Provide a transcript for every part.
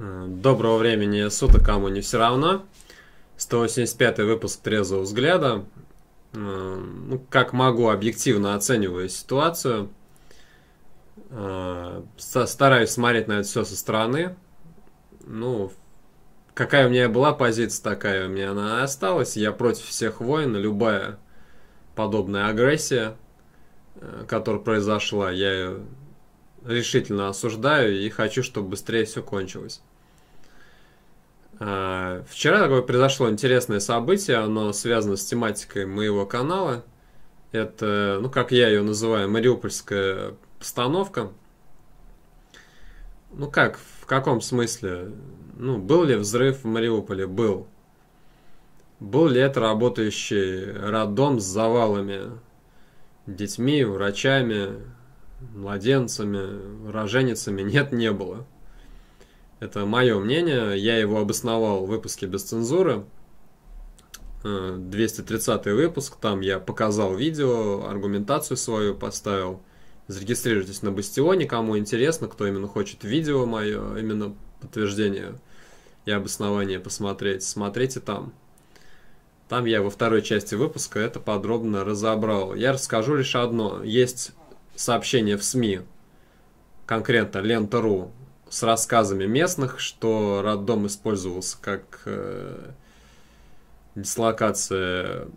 Э, доброго времени суток, кому не все равно. 185 выпуск «Трезвого взгляда». Э, ну, как могу, объективно оцениваю ситуацию. Э, стараюсь смотреть на это все со стороны. Ну, какая у меня была позиция, такая у меня она осталась. Я против всех войн, любая подобная агрессия, которая произошла, я ее решительно осуждаю и хочу, чтобы быстрее все кончилось. Э, вчера такое произошло интересное событие, оно связано с тематикой моего канала. Это, ну, как я ее называю, мариупольская постановка. Ну как, в каком смысле? Ну, был ли взрыв в Мариуполе? Был. Был ли это работающий роддом с завалами? Детьми, врачами, младенцами, роженицами? Нет, не было. Это мое мнение. Я его обосновал в выпуске без цензуры. 230 э, выпуск. Там я показал видео, аргументацию свою поставил. Зарегистрируйтесь на Бастионе, кому интересно, кто именно хочет видео мое, именно подтверждение и обоснование посмотреть, смотрите там. Там я во второй части выпуска это подробно разобрал. Я расскажу лишь одно. Есть сообщение в СМИ, конкретно Лента.ру, с рассказами местных, что роддом использовался как э, дислокация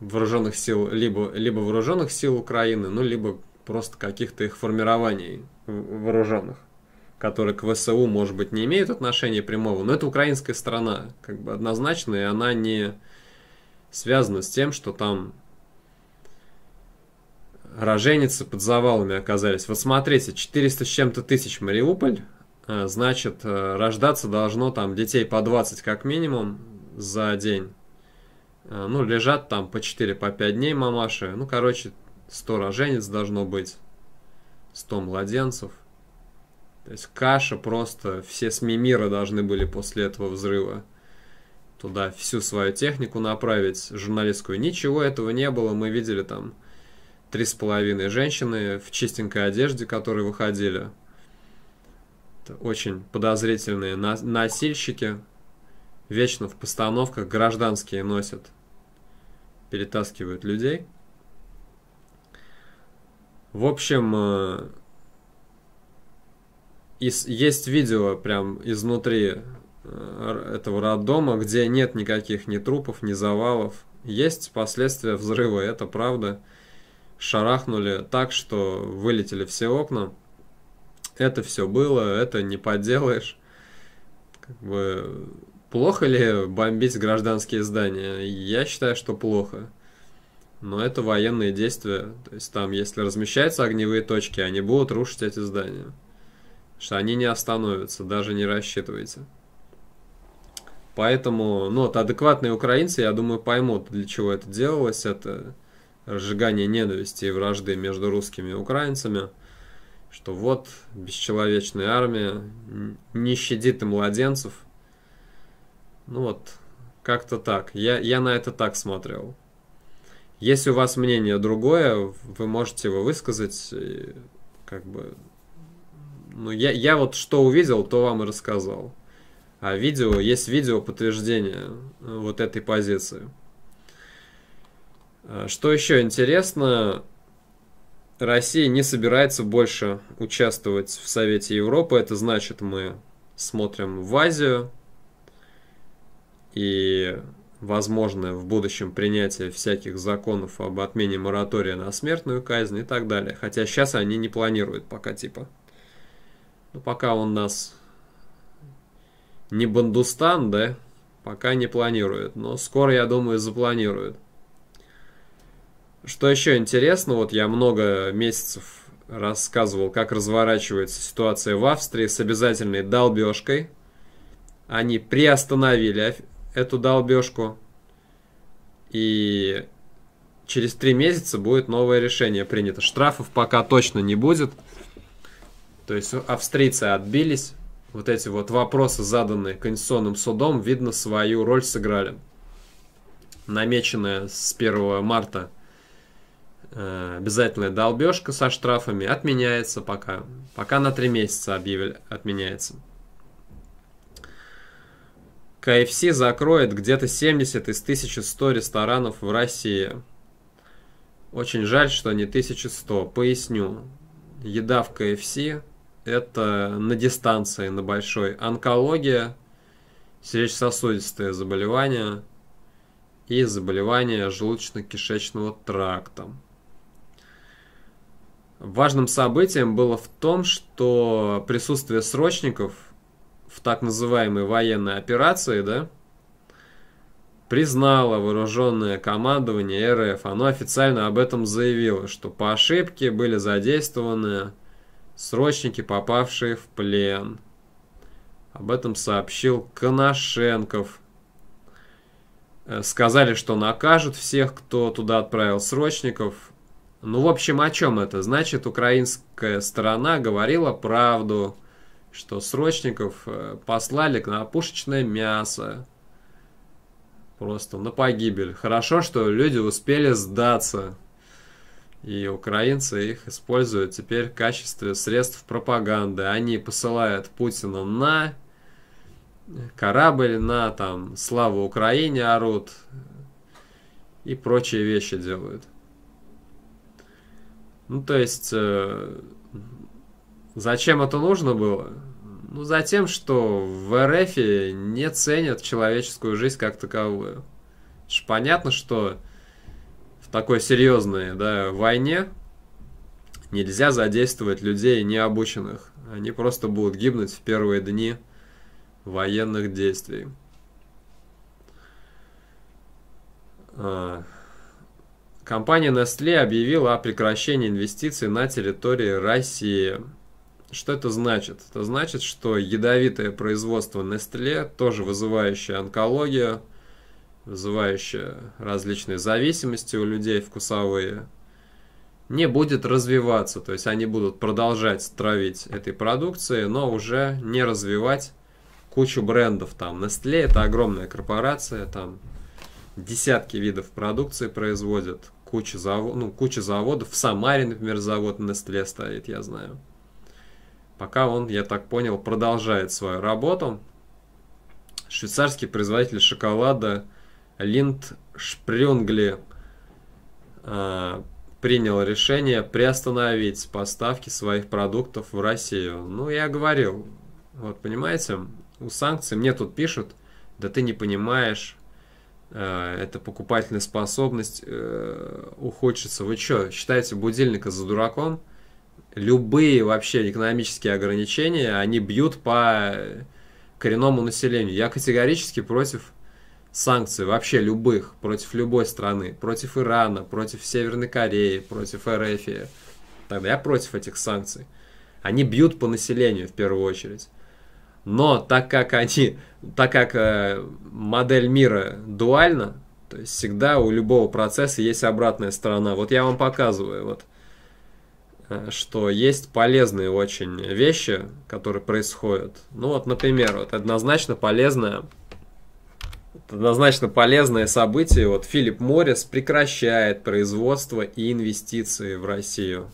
вооруженных сил, либо, либо вооруженных сил Украины, ну, либо просто каких-то их формирований вооруженных, которые к ВСУ, может быть, не имеют отношения прямого, но это украинская страна, как бы однозначно, и она не связана с тем, что там роженицы под завалами оказались. Вот смотрите, 400 с чем-то тысяч Мариуполь, э, значит, э, рождаться должно там детей по 20 как минимум за день. Э, ну, лежат там по 4, по 5 дней мамаши. Ну, короче, 100 рожениц должно быть, 100 младенцев. То есть каша просто, все СМИ мира должны были после этого взрыва туда всю свою технику направить, журналистскую. Ничего этого не было, мы видели там три с половиной женщины в чистенькой одежде, которые выходили. Это очень подозрительные на носильщики. Вечно в постановках гражданские носят. Перетаскивают людей. В общем, э, есть видео прям изнутри э, этого роддома, где нет никаких ни трупов, ни завалов. Есть последствия взрыва, это правда шарахнули так, что вылетели все окна. Это все было, это не поделаешь. Как бы плохо ли бомбить гражданские здания? Я считаю, что плохо. Но это военные действия. То есть там, если размещаются огневые точки, они будут рушить эти здания. Что они не остановятся, даже не рассчитывайте. Поэтому, ну, вот адекватные украинцы, я думаю, поймут, для чего это делалось. Это разжигание ненависти и вражды между русскими и украинцами, что вот бесчеловечная армия не щадит и младенцев. Ну вот, как-то так. Я, я на это так смотрел. Если у вас мнение другое, вы можете его высказать, и, как бы... Ну, я, я вот что увидел, то вам и рассказал. А видео, есть видео подтверждение э, вот этой позиции. Э, что еще интересно, Россия не собирается больше участвовать в Совете Европы. Это значит, мы смотрим в Азию и возможно, в будущем принятие всяких законов об отмене моратория на смертную казнь и так далее. Хотя сейчас они не планируют пока типа. Ну, пока он нас не Бандустан, да, пока не планирует. Но скоро, я думаю, запланируют. Что еще интересно, вот я много месяцев рассказывал, как разворачивается ситуация в Австрии с обязательной долбежкой. Они приостановили эту долбежку. И через три месяца будет новое решение принято. Штрафов пока точно не будет. То есть австрийцы отбились. Вот эти вот вопросы, заданные Конституционным судом, видно, свою роль сыграли. Намеченная с 1 марта Э, обязательная долбежка со штрафами отменяется пока. Пока на 3 месяца объявили, отменяется. KFC закроет где-то 70 из 1100 ресторанов в России. Очень жаль, что не 1100. Поясню. Еда в KFC это на дистанции, на большой. Онкология, сердечно-сосудистые заболевания и заболевания желудочно-кишечного тракта. Важным событием было в том, что присутствие срочников в так называемой военной операции, да, признало вооруженное командование РФ. Оно официально об этом заявило, что по ошибке были задействованы срочники, попавшие в плен. Об этом сообщил Коношенков. Э, сказали, что накажут всех, кто туда отправил срочников – ну, в общем, о чем это? Значит, украинская сторона говорила правду, что срочников э, послали на пушечное мясо. Просто на погибель. Хорошо, что люди успели сдаться. И украинцы их используют теперь в качестве средств пропаганды. Они посылают Путина на корабль, на там «Слава Украине» орут и прочие вещи делают. Ну, то есть, э, зачем это нужно было? Ну, за тем, что в РФ не ценят человеческую жизнь как таковую. Ж понятно, что в такой серьезной да, войне нельзя задействовать людей необученных. Они просто будут гибнуть в первые дни военных действий. А, Компания Nestle объявила о прекращении инвестиций на территории России. Что это значит? Это значит, что ядовитое производство Nestle, тоже вызывающее онкологию, вызывающее различные зависимости у людей вкусовые, не будет развиваться. То есть они будут продолжать травить этой продукцией, но уже не развивать кучу брендов. Там Nestle это огромная корпорация, там десятки видов продукции производят куча завод ну, куча заводов. В Самаре, например, завод на Nestle стоит, я знаю. Пока он, я так понял, продолжает свою работу. Швейцарский производитель шоколада Линд Шпрюнгли а, принял решение приостановить поставки своих продуктов в Россию. Ну, я говорил, вот понимаете, у санкций мне тут пишут, да ты не понимаешь, Э, эта покупательная способность э, ухудшится. Вы что, считаете будильника за дураком? Любые вообще экономические ограничения, они бьют по коренному населению. Я категорически против санкций вообще любых, против любой страны, против Ирана, против Северной Кореи, против РФ. Тогда я против этих санкций. Они бьют по населению в первую очередь. Но так как они, так как э, модель мира дуальна, то есть всегда у любого процесса есть обратная сторона. Вот я вам показываю, вот, э, что есть полезные очень вещи, которые происходят. Ну вот, например, вот однозначно полезное, однозначно полезное событие, вот Филипп Моррис прекращает производство и инвестиции в Россию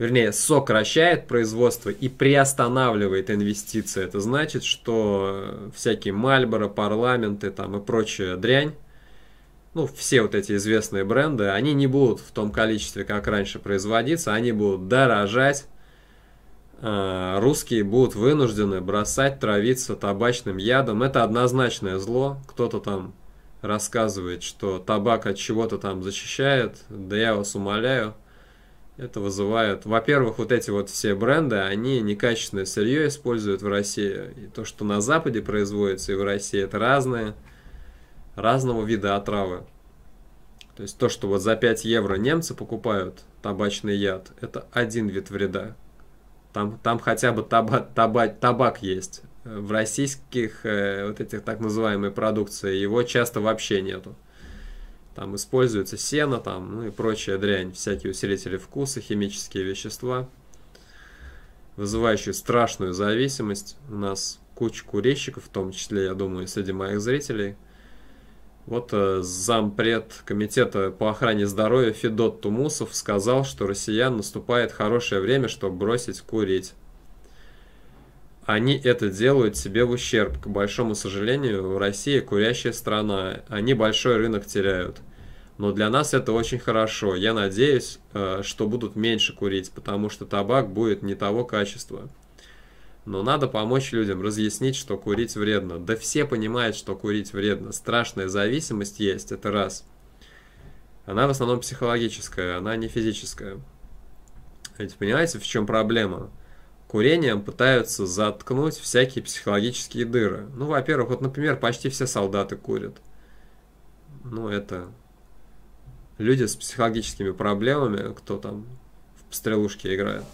вернее, сокращает производство и приостанавливает инвестиции. Это значит, что э, всякие Мальборо, парламенты там и прочая дрянь, ну, все вот эти известные бренды, они не будут в том количестве, как раньше производиться, они будут дорожать, э, русские будут вынуждены бросать травиться табачным ядом. Это однозначное зло. Кто-то там рассказывает, что табак от чего-то там защищает. Да я вас умоляю – это вызывает, во-первых, вот эти вот все бренды, они некачественное сырье используют в России. И то, что на Западе производится и в России, это разные, разного вида отравы. То есть то, что вот за 5 евро немцы покупают табачный яд, это один вид вреда. Там, там хотя бы таба, таба, табак есть. Э, в российских э, вот этих так называемой продукции его часто вообще нету. Там используется сено там, ну и прочая дрянь, всякие усилители вкуса, химические вещества, вызывающие страшную зависимость. У нас куча курильщиков, в том числе, я думаю, среди моих зрителей. Вот э, зампред комитета по охране здоровья Федот Тумусов сказал, что россиян наступает хорошее время, чтобы бросить курить они это делают себе в ущерб. К большому сожалению, в России курящая страна, они большой рынок теряют. Но для нас это очень хорошо. Я надеюсь, э, что будут меньше курить, потому что табак будет не того качества. Но надо помочь людям разъяснить, что курить вредно. Да все понимают, что курить вредно. Страшная зависимость есть, это раз. Она в основном психологическая, она не физическая. Ведь понимаете, в чем проблема? курением пытаются заткнуть всякие психологические дыры. Ну, во-первых, вот, например, почти все солдаты курят. Ну, это люди с психологическими проблемами, кто там в пострелушке играет.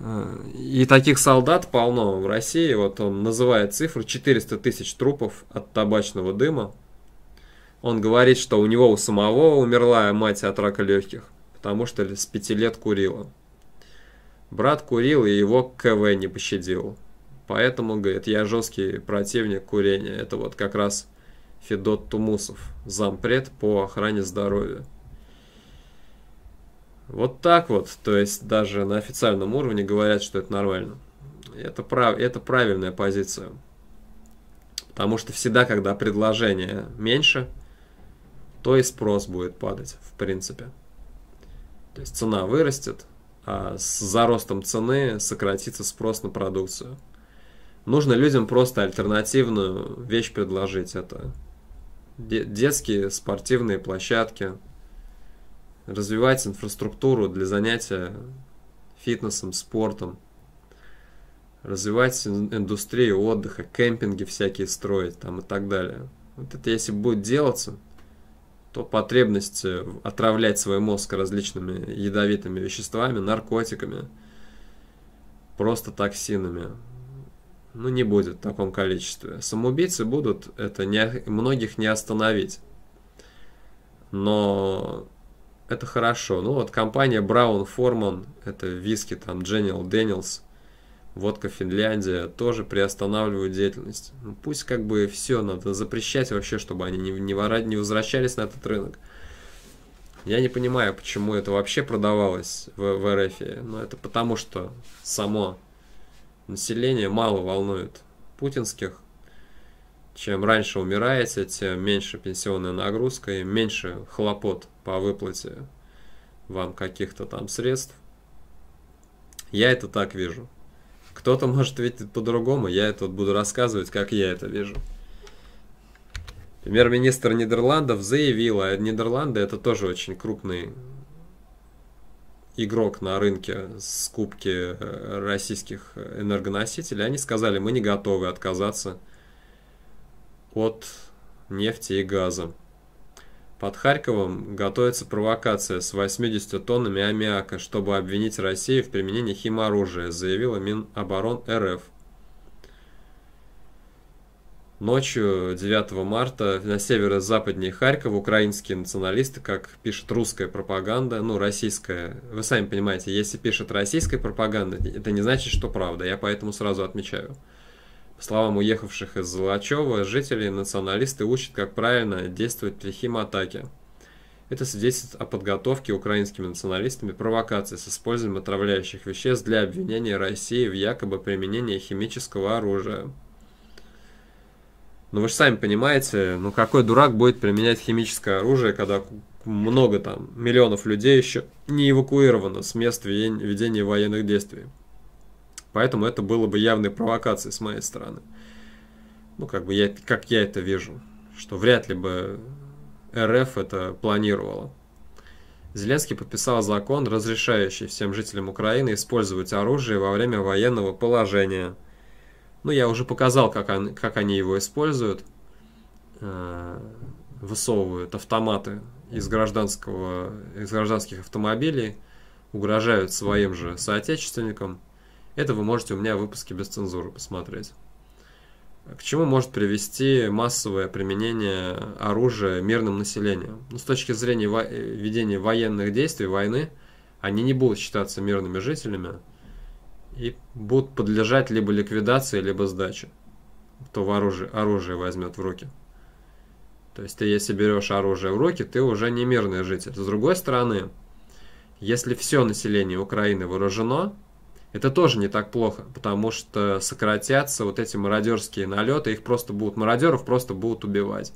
Э, и таких солдат полно в России. Вот он называет цифру 400 тысяч трупов от табачного дыма. Он говорит, что у него у самого умерла мать от рака легких, потому что с пяти лет курила. Брат курил, и его КВ не пощадил. Поэтому, говорит, я жесткий противник курения. Это вот как раз Федот Тумусов, зампред по охране здоровья. Вот так вот, то есть даже на официальном уровне говорят, что это нормально. Это, прав... это правильная позиция. Потому что всегда, когда предложение меньше, то и спрос будет падать, в принципе. То есть цена вырастет, а, с заростом цены сократится спрос на продукцию. Нужно людям просто альтернативную вещь предложить. Это детские спортивные площадки, развивать инфраструктуру для занятия фитнесом, спортом, развивать индустрию отдыха, кемпинги всякие строить там и так далее. Вот это если будет делаться – то потребность э, отравлять свой мозг различными ядовитыми веществами, наркотиками, просто токсинами, ну, не будет в таком количестве. Самоубийцы будут, это не, многих не остановить. Но это хорошо. Ну, вот компания Браун Форман это виски там General Daniels, Водка Финляндия тоже приостанавливают деятельность. Ну, пусть как бы все надо запрещать вообще, чтобы они не, не, вора, не возвращались на этот рынок. Я не понимаю, почему это вообще продавалось в, в РФ. Но ну, это потому, что само население мало волнует путинских. Чем раньше умираете, тем меньше пенсионная нагрузка и меньше хлопот по выплате вам каких-то там средств. Я это так вижу. Кто-то может видеть по-другому, я это вот буду рассказывать, как я это вижу. Премьер-министр Нидерландов заявил, а Нидерланды это тоже очень крупный игрок на рынке скупки э, российских энергоносителей, они сказали, мы не готовы отказаться от нефти и газа. Под Харьковом готовится провокация с 80 тоннами аммиака, чтобы обвинить Россию в применении химоружия, заявила Миноборон РФ. Ночью 9 марта на северо-западнее Харькова украинские националисты, как пишет русская пропаганда, ну, российская, вы сами понимаете, если пишет российская пропаганда, это не значит, что правда, я поэтому сразу отмечаю. По словам уехавших из Золочева, жители националисты учат, как правильно действовать при химатаке. Это свидетельствует о подготовке украинскими националистами провокации с использованием отравляющих веществ для обвинения России в якобы применении химического оружия. Но вы же сами понимаете, ну какой дурак будет применять химическое оружие, когда много там миллионов людей еще не эвакуировано с мест ведения военных действий. Поэтому это было бы явной провокацией с моей стороны. Ну, как бы я, как я это вижу, что вряд ли бы РФ это планировала. Зеленский подписал закон, разрешающий всем жителям Украины использовать оружие во время военного положения. Ну, я уже показал, как, он, как они его используют. Э, высовывают автоматы из, гражданского, из гражданских автомобилей, угрожают своим же соотечественникам – это вы можете у меня в выпуске без цензуры посмотреть. К чему может привести массовое применение оружия мирным населением? Ну, с точки зрения во- э, ведения военных действий, войны, они не будут считаться мирными жителями и будут подлежать либо ликвидации, либо сдаче. Кто в оружие, оружие возьмет в руки. То есть ты, если берешь оружие в руки, ты уже не мирный житель. С другой стороны, если все население Украины вооружено, это тоже не так плохо, потому что сократятся вот эти мародерские налеты, их просто будут, мародеров просто будут убивать.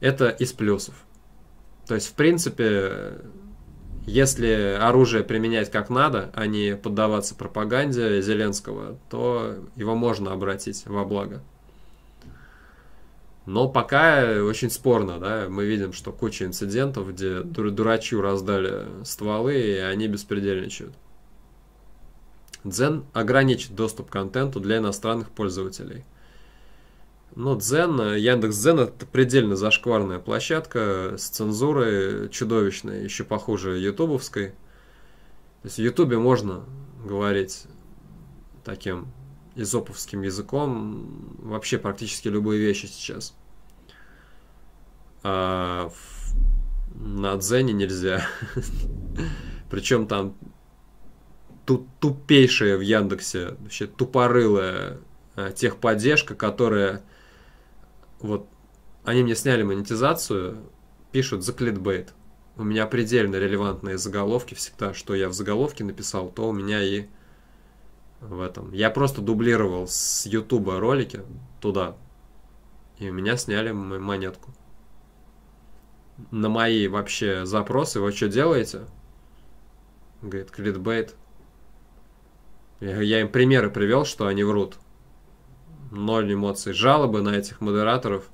Это из плюсов. То есть, в принципе, если оружие применять как надо, а не поддаваться пропаганде Зеленского, то его можно обратить во благо. Но пока очень спорно, да, мы видим, что куча инцидентов, где дурачью раздали стволы, и они беспредельничают. Дзен ограничит доступ к контенту для иностранных пользователей. Но Дзен, э, Яндекс Дзен это предельно зашкварная площадка с цензурой чудовищной, еще похуже ютубовской. То есть в ютубе можно говорить таким изоповским языком вообще практически любые вещи сейчас. А на Дзене нельзя. Причем там ту тупейшая в Яндексе, вообще тупорылая э, техподдержка, которая вот они мне сняли монетизацию, пишут за клитбейт. У меня предельно релевантные заголовки всегда, что я в заголовке написал, то у меня и в этом. Я просто дублировал с Ютуба ролики туда, и у меня сняли монетку. На мои вообще запросы, вы что делаете? Говорит, клитбейт. Я, им примеры привел, что они врут. Ноль эмоций. Жалобы на этих модераторов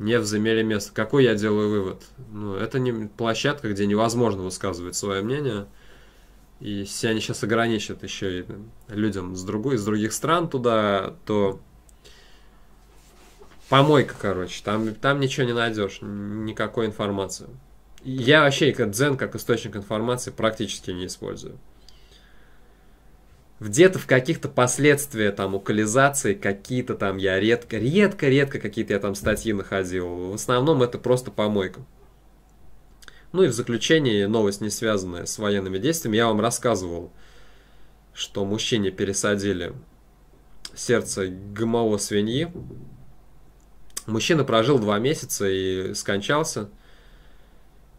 не взымели место. Какой я делаю вывод? Ну, это не площадка, где невозможно высказывать свое мнение. И если они сейчас ограничат еще и людям с другой, из других стран туда, то помойка, короче. Там, там ничего не найдешь, никакой информации. Я вообще как дзен, как источник информации практически не использую где-то в каких-то последствиях там укализации какие-то там я редко, редко, редко какие-то я там статьи находил. В основном это просто помойка. Ну и в заключение новость, не связанная с военными действиями, я вам рассказывал, что мужчине пересадили сердце ГМО свиньи. Мужчина прожил два месяца и скончался –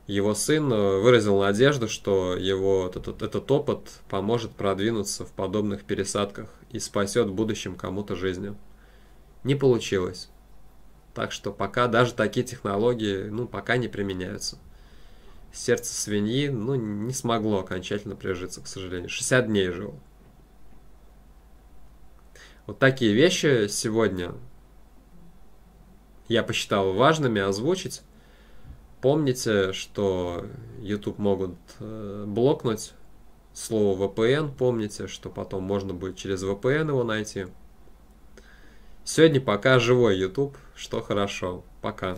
его сын э, выразил надежду, что его этот, этот опыт поможет продвинуться в подобных пересадках и спасет в будущем кому-то жизнью. Не получилось. Так что пока даже такие технологии, ну, пока не применяются. Сердце свиньи, ну, не смогло окончательно прижиться, к сожалению. 60 дней жил. Вот такие вещи сегодня я посчитал важными озвучить. Помните, что YouTube могут э, блокнуть слово VPN. Помните, что потом можно будет через VPN его найти. Сегодня пока живой YouTube, что хорошо. Пока.